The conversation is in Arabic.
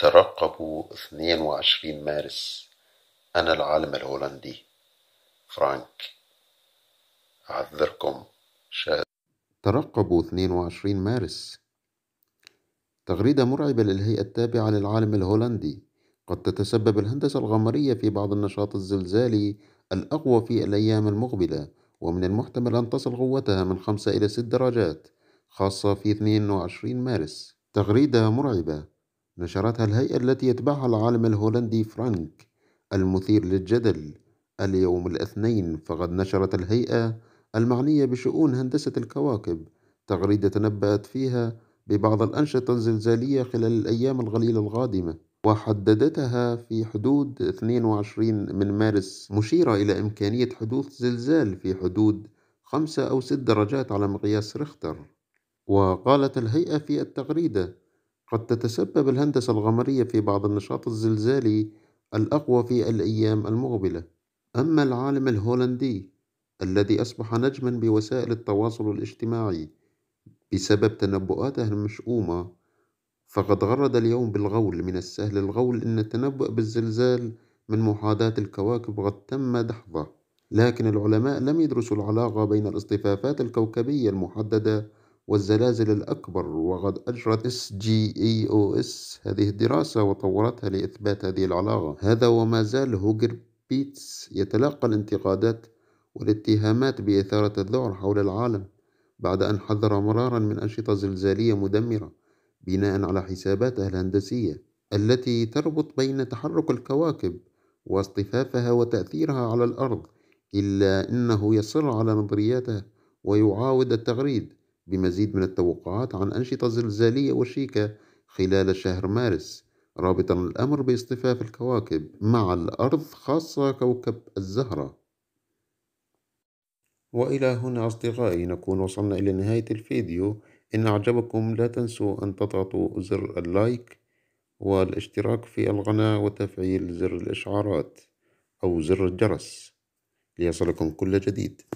ترقبوا 22 مارس أنا العالم الهولندي فرانك أعذركم شاهد ترقبوا 22 مارس تغريدة مرعبة للهيئة التابعة للعالم الهولندي قد تتسبب الهندسة الغمرية في بعض النشاط الزلزالي الأقوى في الأيام المقبلة ومن المحتمل أن تصل قوتها من 5 إلى 6 درجات خاصة في 22 مارس تغريدة مرعبة نشرتها الهيئة التي يتبعها العالم الهولندي فرانك المثير للجدل اليوم الاثنين فقد نشرت الهيئة المعنية بشؤون هندسة الكواكب تغريدة تنبأت فيها ببعض الأنشطة الزلزالية خلال الأيام القليلة القادمة وحددتها في حدود 22 من مارس مشيرة إلى إمكانية حدوث زلزال في حدود خمسة أو ست درجات على مقياس ريختر وقالت الهيئة في التغريدة قد تتسبب الهندسة القمرية في بعض النشاط الزلزالي الأقوى في الأيام المقبلة، أما العالم الهولندي الذي أصبح نجمًا بوسائل التواصل الاجتماعي بسبب تنبؤاته المشؤومة، فقد غرد اليوم بالقول: "من السهل القول أن التنبؤ بالزلزال من محاذاة الكواكب قد تم دحضه، لكن العلماء لم يدرسوا العلاقة بين الاصطفافات الكوكبية المحددة والزلازل الأكبر وقد أجرت اس e هذه الدراسة وطورتها لإثبات هذه العلاقة هذا وما زال هوجر بيتس يتلقى الانتقادات والاتهامات بإثارة الذعر حول العالم بعد أن حذر مرارا من أنشطة زلزالية مدمرة بناء على حساباته الهندسية التي تربط بين تحرك الكواكب واصطفافها وتأثيرها على الأرض إلا أنه يصر على نظرياته ويعاود التغريد بمزيد من التوقعات عن أنشطة زلزالية وشيكة خلال شهر مارس رابطا الأمر باصطفاف الكواكب مع الأرض خاصة كوكب الزهرة وإلى هنا أصدقائي نكون وصلنا إلى نهاية الفيديو إن أعجبكم لا تنسوا أن تضغطوا زر اللايك والاشتراك في القناة وتفعيل زر الإشعارات أو زر الجرس ليصلكم كل جديد